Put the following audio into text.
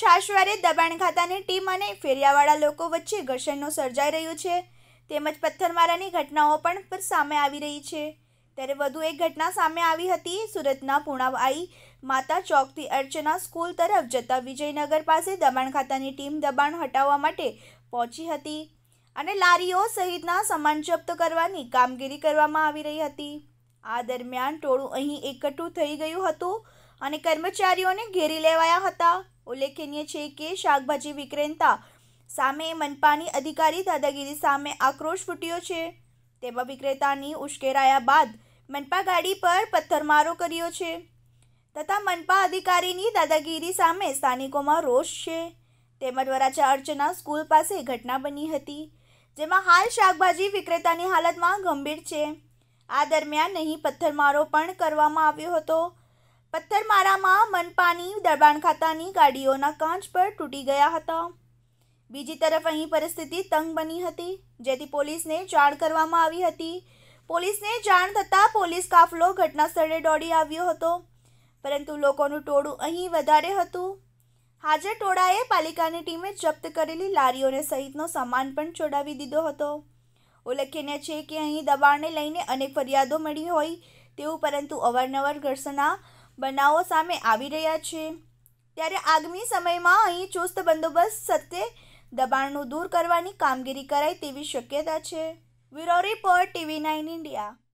છાશવારે દબાણ ખાતાની ટીમ અને ફેરિયાવાળા લોકો વચ્ચે ઘર્ષણનો સર્જાઈ રહ્યું છે તેમજ પથ્થરમારાની ઘટનાઓ પણ સામે આવી રહી છે ત્યારે વધુ એક ઘટના સામે આવી હતી સુરતના પુણાવાઈ માતા ચોકથી અર્ચના સ્કૂલ તરફ જતા વિજયનગર પાસે દબાણ ખાતાની ટીમ દબાણ હટાવવા માટે પહોંચી હતી અને લારીઓ સહિતના સામાન જપ્ત કરવાની કામગીરી કરવામાં આવી રહી હતી આ દરમિયાન ટોળું અહીં એકઠું થઈ ગયું હતું અને કર્મચારીઓને ઘેરી લેવાયા હતા ઉલ્લેખનીય છે કે શાકભાજી વિક્રેતા સામે મનપાની અધિકારી દાદાગીરી સામે આક્રોશ ફૂટ્યો છે તેમાં વિક્રેતાની ઉશ્કેરાયા બાદ મનપા ગાડી પર પથ્થરમારો કર્યો છે તથા મનપા અધિકારીની દાદાગીરી સામે સ્થાનિકોમાં રોષ છે તેમજ વરાચા અર્ચના સ્કૂલ પાસે ઘટના બની હતી જેમાં હાલ શાકભાજી વિક્રેતાની હાલતમાં ગંભીર છે આ દરમિયાન અહીં પથ્થરમારો પણ કરવામાં આવ્યો હતો પથ્થરમારામાં મનપાની દરબાણ ખાતાની ગાડીઓના કાંચ પર તૂટી ગયા હતા બીજી તરફ અહીં પરિસ્થિતિ તંગ બની હતી જેથી પોલીસને જાણ કરવામાં આવી હતી પોલીસને જાણ થતાં પોલીસ કાફલો ઘટના સ્થળે દોડી આવ્યો હતો પરંતુ લોકોનું ટોળું અહીં વધારે હતું હાજર ટોળાએ પાલિકાની ટીમે જપ્ત કરેલી લારીઓને સહિતનો સામાન પણ છોડાવી દીધો હતો ઉલ્લેખનીય છે કે અહીં દબાણને લઈને અનેક ફરિયાદો મળી હોય તેવું પરંતુ અવારનવાર ઘર્ષણા બનાવો સામે આવી રહ્યા છે ત્યારે આગામી સમયમાં અહીં ચુસ્ત બંદોબસ્ત સત્તે દબાણનું દૂર કરવાની કામગીરી કરાય તેવી શક્યતા છે bureau report TV nine India